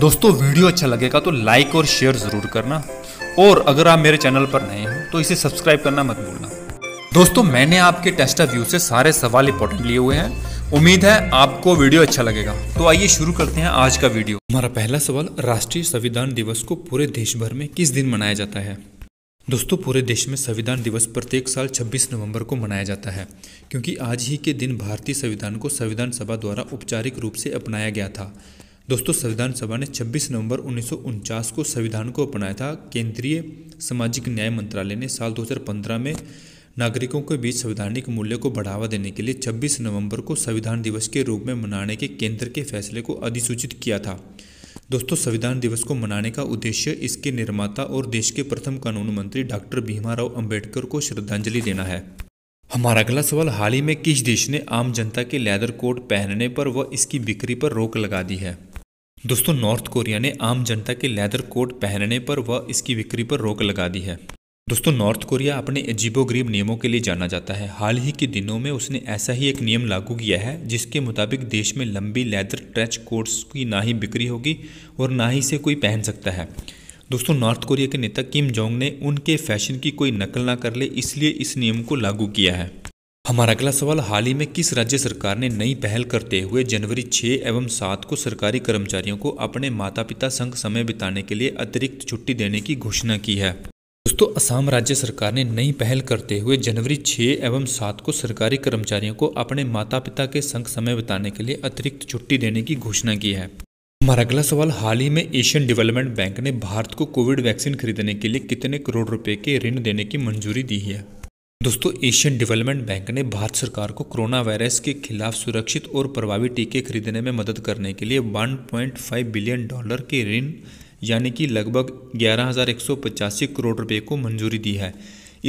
दोस्तों वीडियो अच्छा लगेगा तो लाइक और शेयर ज़रूर करना और अगर आप मेरे चैनल पर नए हैं तो इसे सब्सक्राइब करना मत भूलना दोस्तों मैंने आपके टेस्टा व्यू से सारे सवाल इंपॉर्टेंट लिए हुए हैं उम्मीद है आपको वीडियो अच्छा लगेगा तो आइए शुरू करते हैं आज का वीडियो हमारा पहला सवाल राष्ट्रीय संविधान दिवस को पूरे देश भर में किस दिन मनाया जाता है दोस्तों पूरे देश में संविधान दिवस प्रत्येक साल 26 नवंबर को मनाया जाता है क्योंकि आज ही के दिन भारतीय संविधान को संविधान सभा द्वारा औपचारिक रूप से अपनाया गया था दोस्तों संविधान सभा ने 26 नवंबर उन्नीस को संविधान को अपनाया था केंद्रीय सामाजिक न्याय मंत्रालय ने साल 2015 में नागरिकों के बीच संवैधानिक मूल्य को बढ़ावा देने के लिए 26 नवंबर को संविधान दिवस के रूप में मनाने के केंद्र के फैसले को अधिसूचित किया था दोस्तों संविधान दिवस को मनाने का उद्देश्य इसके निर्माता और देश के प्रथम कानून मंत्री डॉक्टर भीमा राव अम्बेडकर को श्रद्धांजलि देना है हमारा अगला सवाल हाल ही में किस देश ने आम जनता के लेदर कोट पहनने पर व इसकी बिक्री पर रोक लगा दी है दोस्तों नॉर्थ कोरिया ने आम जनता के लेदर कोट पहनने पर व इसकी बिक्री पर रोक लगा दी है दोस्तों नॉर्थ कोरिया अपने गरीब नियमों के लिए जाना जाता है हाल ही के दिनों में उसने ऐसा ही एक नियम लागू किया है जिसके मुताबिक देश में लंबी लेदर ट्रेच कोट्स की ना ही बिक्री होगी और ना ही इसे कोई पहन सकता है दोस्तों नॉर्थ कोरिया के नेता किम जोंग ने उनके फैशन की कोई नकल ना कर ले इसलिए इस नियम को लागू किया है हमारा अगला सवाल हाल ही में किस राज्य सरकार ने नई पहल करते हुए जनवरी 6 एवं 7 को सरकारी कर्मचारियों को अपने माता पिता संग समय बिताने के लिए अतिरिक्त छुट्टी देने की घोषणा की है दोस्तों असम राज्य सरकार ने नई पहल करते हुए जनवरी 6 एवं 7 को सरकारी कर्मचारियों को अपने माता पिता के संग समय बिताने के लिए अतिरिक्त छुट्टी देने की घोषणा की है हमारा अगला सवाल हाल ही में एशियन डेवलपमेंट बैंक ने भारत को कोविड वैक्सीन खरीदने के लिए कितने करोड़ रुपए के ऋण देने की मंजूरी दी है दोस्तों एशियन डेवलपमेंट बैंक ने भारत सरकार को कोरोना वायरस के खिलाफ सुरक्षित और प्रभावी टीके खरीदने में मदद करने के लिए 1.5 बिलियन डॉलर के ऋण यानी कि लगभग ग्यारह करोड़ रुपए को मंजूरी दी है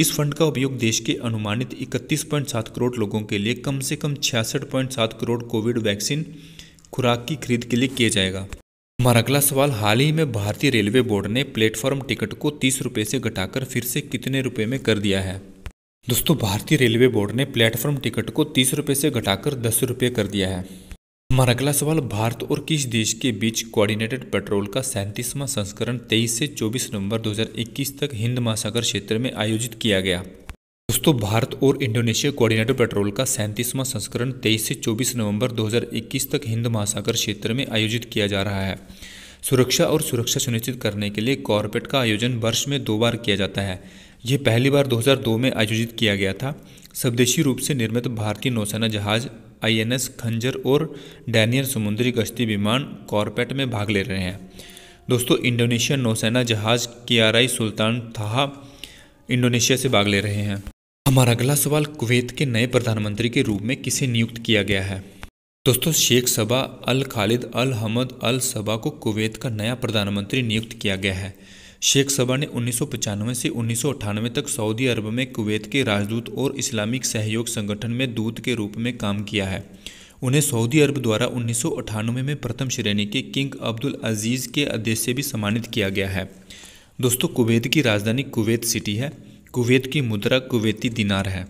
इस फंड का उपयोग देश के अनुमानित 31.7 करोड़ लोगों के लिए कम से कम छियासठ करोड़ कोविड वैक्सीन खुराक की खरीद के लिए किया जाएगा हमारा अगला सवाल हाल ही में भारतीय रेलवे बोर्ड ने प्लेटफॉर्म टिकट को तीस रुपये से घटाकर फिर से कितने रुपये में कर दिया है दोस्तों भारतीय रेलवे बोर्ड ने प्लेटफॉर्म टिकट को तीस रुपये से घटाकर दस रुपये कर दिया है हमारा अगला सवाल भारत और किस देश के बीच कोऑर्डिनेटेड पेट्रोल का सैंतीसवां संस्करण 23 से 24 नवंबर 2021 तक हिंद महासागर क्षेत्र में आयोजित किया गया दोस्तों भारत और इंडोनेशिया कोऑर्डिनेटेड पेट्रोल का सैंतीसवां संस्करण 23 से 24 नवंबर 2021 तक हिंद महासागर क्षेत्र में आयोजित किया जा रहा है सुरक्षा और सुरक्षा सुनिश्चित करने के लिए कॉर्पेट का आयोजन वर्ष में दो बार किया जाता है यह पहली बार 2002 में आयोजित किया गया था स्वदेशी रूप से निर्मित भारतीय नौसेना जहाज आईएनएस खंजर और डैनियर समुद्री गश्ती विमान कॉरपेट में भाग ले रहे हैं दोस्तों इंडोनेशियन नौसेना जहाज के आर आई सुल्तान था इंडोनेशिया से भाग ले रहे हैं हमारा अगला सवाल कुवैत के नए प्रधानमंत्री के रूप में किसे नियुक्त किया गया है दोस्तों शेख सबा अल खालिद अल हमद अल सबा को कुवैत का नया प्रधानमंत्री नियुक्त किया गया है शेख सबा ने उन्नीस से उन्नीस तक सऊदी अरब में कुवैत के राजदूत और इस्लामिक सहयोग संगठन में दूत के रूप में काम किया है उन्हें सऊदी अरब द्वारा उन्नीस में प्रथम श्रेणी के किंग अब्दुल अजीज़ के अध्यक्ष से भी सम्मानित किया गया है दोस्तों कुवैत की राजधानी कुवैत सिटी है कुवैत की मुद्रा कुवैती दिनार है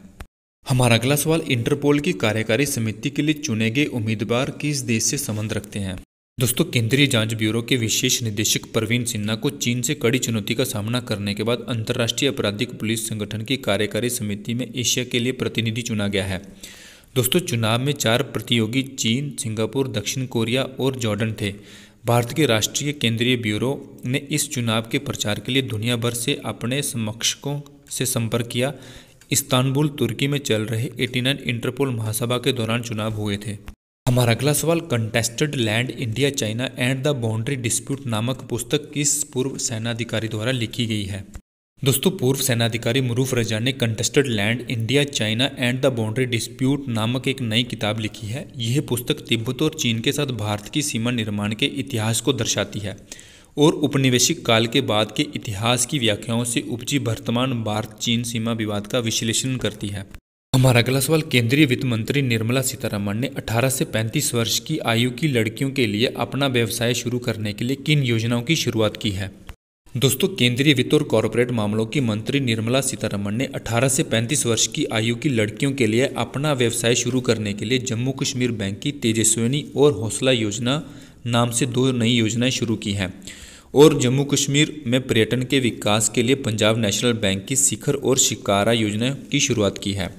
हमारा अगला सवाल इंटरपोल की कार्यकारी समिति के लिए चुने गए उम्मीदवार किस देश से संबंध रखते हैं दोस्तों केंद्रीय जांच ब्यूरो के विशेष निदेशक प्रवीण सिन्हा को चीन से कड़ी चुनौती का सामना करने के बाद अंतर्राष्ट्रीय आपराधिक पुलिस संगठन की कार्यकारी समिति में एशिया के लिए प्रतिनिधि चुना गया है दोस्तों चुनाव में चार प्रतियोगी चीन सिंगापुर दक्षिण कोरिया और जॉर्डन थे भारत के राष्ट्रीय केंद्रीय ब्यूरो ने इस चुनाव के प्रचार के लिए दुनिया भर से अपने समक्षकों से संपर्क किया इस्तानबुल तुर्की में चल रहे 89 इंटरपोल महासभा के दौरान चुनाव हुए थे हमारा अगला सवाल contested land India China and the boundary dispute नामक पुस्तक किस पूर्व सेनाधिकारी द्वारा लिखी गई है दोस्तों पूर्व सेनाधिकारी मरूफ रजा ने contested land India China and the boundary dispute नामक एक नई किताब लिखी है यह पुस्तक तिब्बत और चीन के साथ भारत की सीमा निर्माण के इतिहास को दर्शाती है और उपनिवेशिक काल के बाद के इतिहास की व्याख्याओं से उपजी वर्तमान भारत चीन सीमा विवाद का विश्लेषण करती है हमारा अगला सवाल केंद्रीय वित्त मंत्री निर्मला सीतारमण ने 18 से 35 वर्ष की आयु की लड़कियों के लिए अपना व्यवसाय शुरू करने के लिए किन योजनाओं की शुरुआत की है दोस्तों केंद्रीय वित्त और कॉरपोरेट मामलों की मंत्री निर्मला सीतारमण ने 18 से 35 वर्ष की आयु की लड़कियों के लिए अपना व्यवसाय शुरू करने के लिए जम्मू कश्मीर बैंक की तेजस्विनी और हौसला योजना नाम से दो नई योजनाएं शुरू की हैं और जम्मू कश्मीर में पर्यटन के विकास के लिए पंजाब नेशनल बैंक की शिखर और शिकारा योजना की शुरुआत की है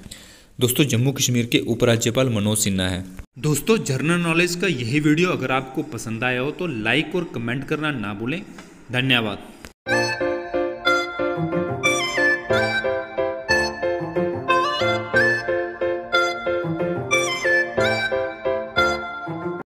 दोस्तों जम्मू कश्मीर के उपराज्यपाल मनोज सिन्हा है दोस्तों जर्नल नॉलेज का यही वीडियो अगर आपको पसंद आया हो तो लाइक और कमेंट करना ना भूलें धन्यवाद